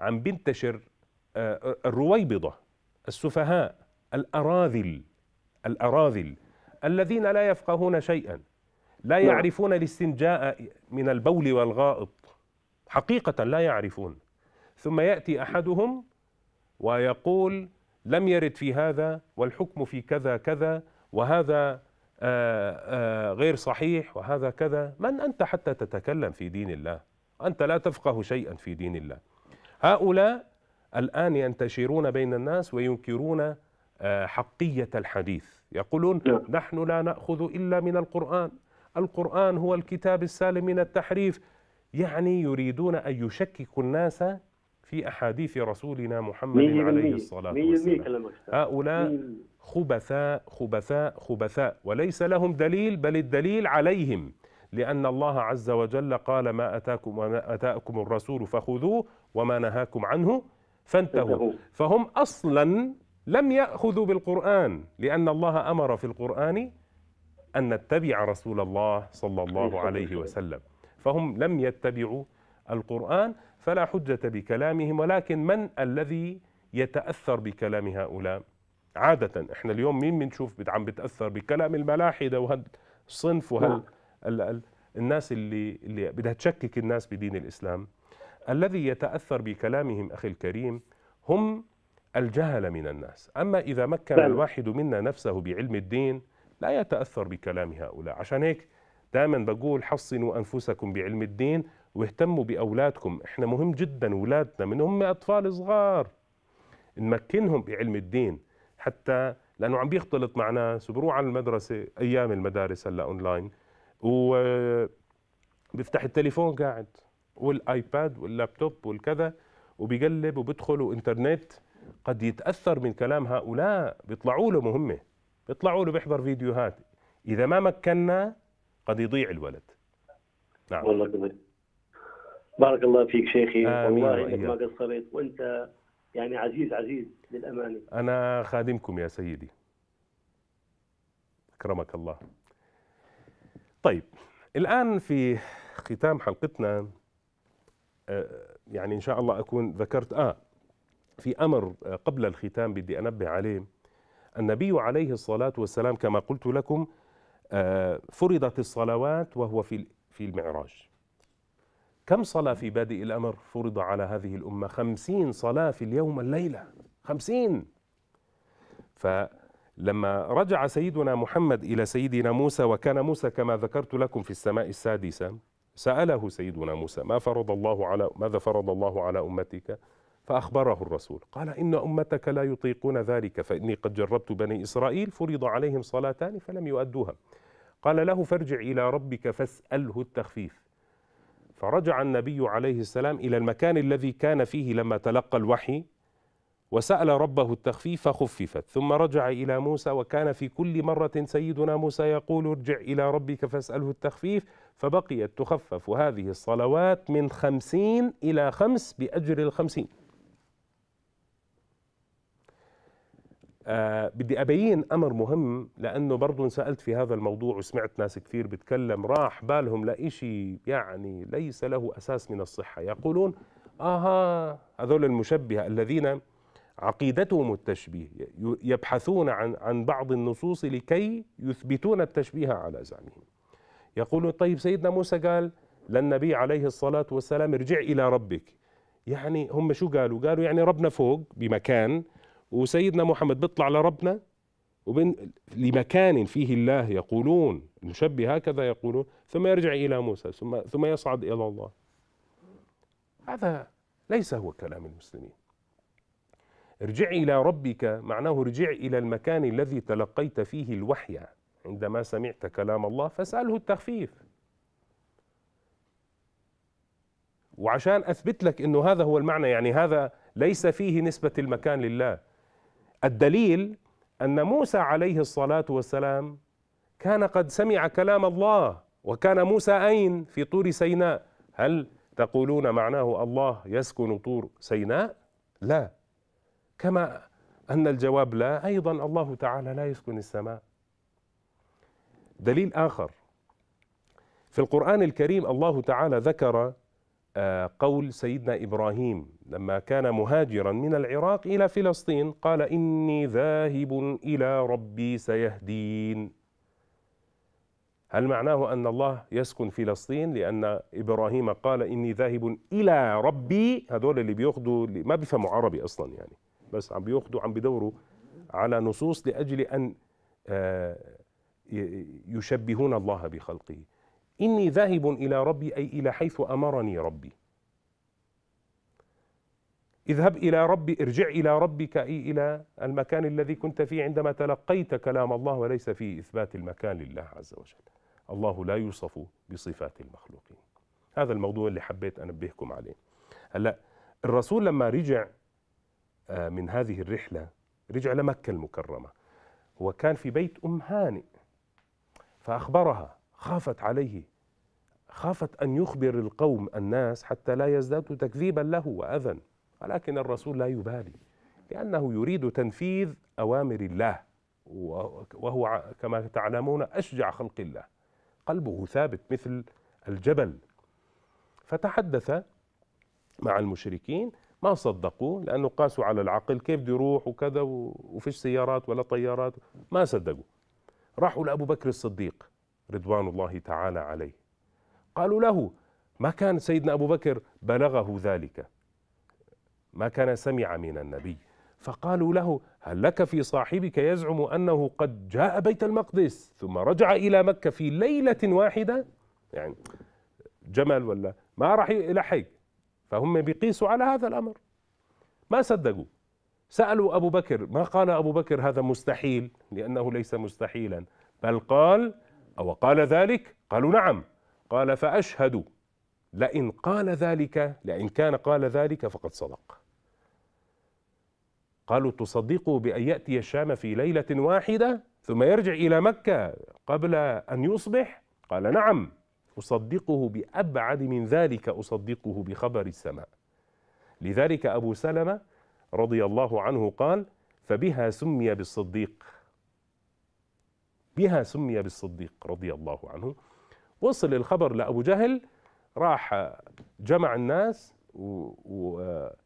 A: عم بينتشر آه، آه، الرويبضه السفهاء الاراذل الاراذل الذين لا يفقهون شيئا لا نعم. يعرفون الاستنجاء من البول والغائط حقيقه لا يعرفون ثم ياتي احدهم ويقول لم يرد في هذا والحكم في كذا كذا وهذا آآ آه، آآ غير صحيح وهذا كذا من انت حتى تتكلم في دين الله أنت لا تفقه شيئا في دين الله هؤلاء الآن ينتشرون بين الناس وينكرون آه، حقية الحديث يقولون نعم. نحن لا نأخذ إلا من القرآن القرآن هو الكتاب السالم من التحريف يعني يريدون أن يشككوا الناس في أحاديث رسولنا محمد عليه الصلاة والسلام هؤلاء خبثاء خبثاء خبثاء وليس لهم دليل بل الدليل عليهم لأن الله عز وجل قال ما أتاكم وما أتاكم الرسول فخذوه وما نهاكم عنه فانتهوا فهم أصلا لم يأخذوا بالقرآن لأن الله أمر في القرآن أن نتبع رسول الله صلى الله عليه وسلم فهم لم يتبعوا القرآن فلا حجة بكلامهم ولكن من الذي يتأثر بكلام هؤلاء عادة احنا اليوم مين بنشوف عم بتأثر بكلام الملاحدة وهالصنف وهال نعم. الناس اللي اللي بدها تشكك الناس بدين الاسلام الذي يتاثر بكلامهم اخي الكريم هم الجهل من الناس اما اذا مكن الواحد منا نفسه بعلم الدين لا يتاثر بكلام هؤلاء عشان هيك دائما بقول حصنوا انفسكم بعلم الدين واهتموا باولادكم احنا مهم جدا اولادنا من هم اطفال صغار نمكنهم بعلم الدين حتى لانه عم بيختلط مع ناس وبروح على المدرسه ايام المدارس هلا اونلاين وبيفتح التليفون قاعد والايباد واللابتوب والكذا وبيقلب وبيدخل وانترنت قد يتاثر من كلام هؤلاء بيطلعوا له مهمه بيطلعوا له بيحضر فيديوهات اذا ما مكنا قد يضيع الولد نعم والله بارك الله فيك شيخي آمين والله انك ما قصرت وانت يعني عزيز عزيز للامانه انا خادمكم يا سيدي اكرمك الله طيب الآن في ختام حلقتنا آه، يعني إن شاء الله أكون ذكرت آه في أمر آه، قبل الختام بدي أنبه عليه النبي عليه الصلاة والسلام كما قلت لكم آه، فرضت الصلوات وهو في في المعراج كم صلاة في بادئ الأمر فرض على هذه الأمة خمسين صلاة في اليوم الليلة خمسين لما رجع سيدنا محمد إلى سيدنا موسى وكان موسى كما ذكرت لكم في السماء السادسة سأله سيدنا موسى ما فرض الله على ماذا فرض الله على أمتك فأخبره الرسول قال إن أمتك لا يطيقون ذلك فإني قد جربت بني إسرائيل فرض عليهم صلاتان فلم يؤدوها قال له فارجع إلى ربك فاسأله التخفيف فرجع النبي عليه السلام إلى المكان الذي كان فيه لما تلقى الوحي وسأل ربه التخفيف خففت ثم رجع إلى موسى وكان في كل مرة سيدنا موسى يقول ارجع إلى ربك فاسأله التخفيف فبقيت تخفف هذه الصلوات من خمسين إلى خمس بأجر الخمسين آه بدي أبين أمر مهم لأنه برضو سألت في هذا الموضوع وسمعت ناس كثير بتكلم راح بالهم لإشي يعني ليس له أساس من الصحة يقولون آها هذول المشبهة الذين عقيدتهم التشبيه يبحثون عن عن بعض النصوص لكي يثبتون التشبيه على زعمهم يقول طيب سيدنا موسى قال للنبي عليه الصلاة والسلام ارجع إلى ربك يعني هم شو قالوا قالوا يعني ربنا فوق بمكان وسيدنا محمد بيطلع لربنا وبين لمكان فيه الله يقولون المشبه هكذا يقولون ثم يرجع إلى موسى ثم, ثم يصعد إلى الله هذا ليس هو كلام المسلمين ارجعي إلى ربك معناه ارجع إلى المكان الذي تلقيت فيه الوحي عندما سمعت كلام الله فاسأله التخفيف وعشان أثبت لك أنه هذا هو المعنى يعني هذا ليس فيه نسبة المكان لله الدليل أن موسى عليه الصلاة والسلام كان قد سمع كلام الله وكان موسى أين في طور سيناء هل تقولون معناه الله يسكن طور سيناء لا كما أن الجواب لا أيضا الله تعالى لا يسكن السماء دليل آخر في القرآن الكريم الله تعالى ذكر آه، قول سيدنا إبراهيم لما كان مهاجرا من العراق إلى فلسطين قال إني ذاهب إلى ربي سيهدين هل معناه أن الله يسكن فلسطين لأن إبراهيم قال إني ذاهب إلى ربي هذول اللي بيأخذوا ما بيفهموا عربي أصلا يعني بس عم بياخذوا عم بيدوروا على نصوص لاجل ان آه، يشبهون الله بخلقه اني ذاهب الى ربي اي الى حيث امرني ربي اذهب الى ربي ارجع الى ربك اي الى المكان الذي كنت فيه عندما تلقيت كلام الله وليس فيه اثبات المكان لله عز وجل الله لا يوصف بصفات المخلوقين هذا الموضوع اللي حبيت انبهكم عليه هلا الرسول لما رجع آه، من هذه الرحلة رجع لمكة المكرمة وكان في بيت أم هانئ فأخبرها خافت عليه خافت أن يخبر القوم الناس حتى لا يزدادوا تكذيبا له وأذى ولكن الرسول لا يبالي لأنه يريد تنفيذ أوامر الله وهو كما تعلمون أشجع خلق الله قلبه ثابت مثل الجبل فتحدث مع المشركين ما صدقوه لانه قاسوا على العقل كيف بده يروح وكذا وفيش سيارات ولا طيارات ما صدقوا راحوا لابو بكر الصديق رضوان الله تعالى عليه قالوا له ما كان سيدنا ابو بكر بلغه ذلك ما كان سمع من النبي فقالوا له هل لك في صاحبك يزعم انه قد جاء بيت المقدس ثم رجع الى مكه في ليله واحده يعني جمل ولا ما راح يلحق فهم بيقيسوا على هذا الأمر ما صدقوا سألوا أبو بكر ما قال أبو بكر هذا مستحيل لأنه ليس مستحيلا بل قال أو قال ذلك قالوا نعم قال فأشهد لئن قال ذلك لئن كان قال ذلك فقد صدق قالوا تصدقوا بأن يأتي الشام في ليلة واحدة ثم يرجع إلى مكة قبل أن يصبح قال نعم أصدقه بأبعد من ذلك أصدقه بخبر السماء لذلك أبو سلمة رضي الله عنه قال فبها سمي بالصديق بها سمي بالصديق رضي الله عنه وصل الخبر لأبو جهل راح جمع الناس وقال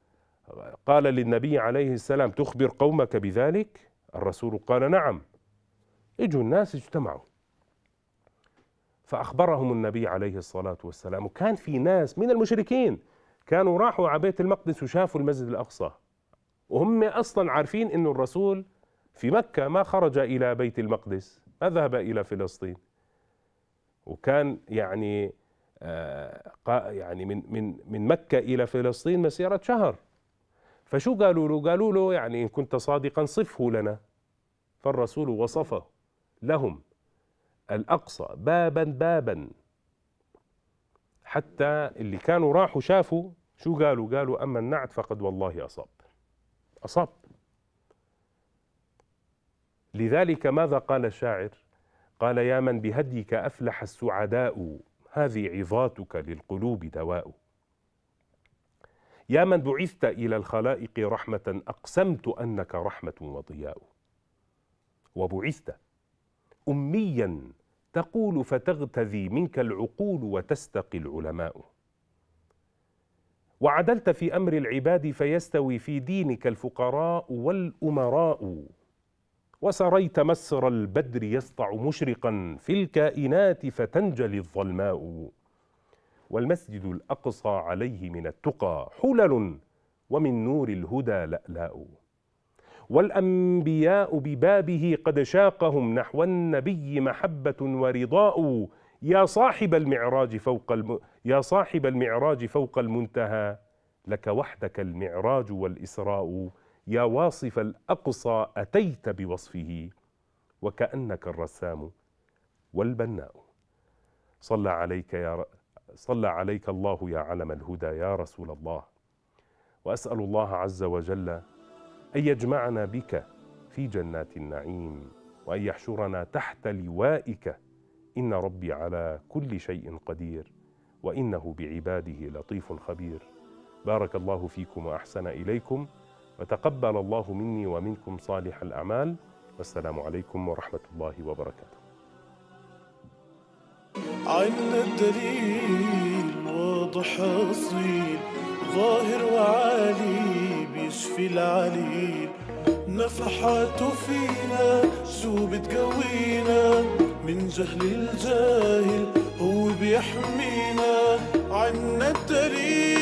A: للنبي عليه السلام تخبر قومك بذلك الرسول قال نعم اجوا الناس اجتمعوا فأخبرهم النبي عليه الصلاة والسلام وكان في ناس من المشركين كانوا راحوا على بيت المقدس وشافوا المسجد الأقصى وهم أصلا عارفين أن الرسول في مكة ما خرج إلى بيت المقدس ما ذهب إلى فلسطين وكان يعني آه، يعني من من من مكة إلى فلسطين مسيرة شهر فشو قالوا له؟ قالوا له يعني إن كنت صادقا صفه لنا فالرسول وصفه لهم الأقصى بابا بابا حتى اللي كانوا راحوا شافوا شو قالوا قالوا أما النعت فقد والله أصاب أصاب لذلك ماذا قال الشاعر قال يا من بهديك أفلح السعداء هذه عظاتك للقلوب دواء يا من بعثت إلى الخلائق رحمة أقسمت أنك رحمة وضياء وبعثت أميا تقول فتغتذي منك العقول وتستقي العلماء وعدلت في امر العباد فيستوي في دينك الفقراء والامراء وسريت مسر البدر يسطع مشرقا في الكائنات فتنجلي الظلماء والمسجد الاقصى عليه من التقى حلل ومن نور الهدى لالاء والأنبياء ببابه قد شاقهم نحو النبي محبة ورضاء يا صاحب المعراج فوق الم... يا صاحب المعراج فوق المنتهى لك وحدك المعراج والإسراء يا واصف الأقصى أتيت بوصفه وكأنك الرسام والبناء صلى عليك يا ر... صلى عليك الله يا علم الهدى يا رسول الله وأسأل الله عز وجل أن يجمعنا بك في جنات النعيم وأن يحشرنا تحت لوائك إن ربي على كل شيء قدير وإنه بعباده لطيف خبير بارك الله فيكم وأحسن إليكم وتقبل الله مني ومنكم صالح الأعمال والسلام عليكم ورحمة الله وبركاته عنا الدليل واضح أصيل ظاهر وعالي في العليل نفحاته فينا شو بتقوينا من جهل الجاهل هو بيحمينا عنا التاريخ